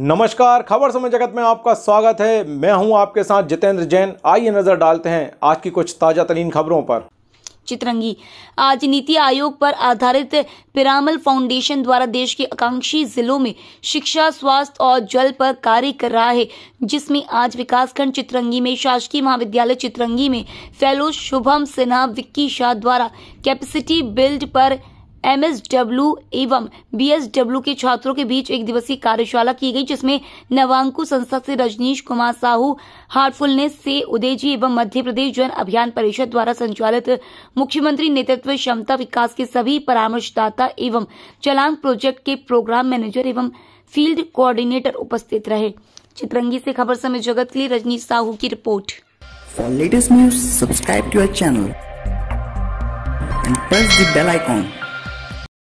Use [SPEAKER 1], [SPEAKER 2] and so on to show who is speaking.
[SPEAKER 1] नमस्कार खबर समय जगत में आपका स्वागत है मैं हूं आपके साथ जितेंद्र जैन आइए नजर डालते हैं आज की कुछ ताजा तरीन खबरों पर
[SPEAKER 2] चित्रंगी आज नीति आयोग पर आधारित पिरामल फाउंडेशन द्वारा देश के आकांक्षी जिलों में शिक्षा स्वास्थ्य और जल पर कार्य कर रहा है जिसमें आज विकासखंड चित्रंगी में शासकीय महाविद्यालय चित्रंगी में फेलो शुभम सिन्हा विक्की शाह द्वारा कैपेसिटी बिल्ड पर एमएसडब्ल्यू एवं बीएसडब्ल्यू के छात्रों के बीच एक दिवसीय कार्यशाला की गई जिसमें नवांकु संस्था से रजनीश कुमार साहू हार्टफुलनेस से उदयजी एवं मध्य प्रदेश जन अभियान परिषद द्वारा संचालित मुख्यमंत्री नेतृत्व क्षमता विकास के सभी परामर्शदाता एवं चलांग प्रोजेक्ट के प्रोग्राम मैनेजर एवं फील्ड कोऑर्डिनेटर उपस्थित रहे चित्रंगी से खबर समय जगत के लिए रजनीश साहू की report for latest news subscribe to our channel and press the bell icon.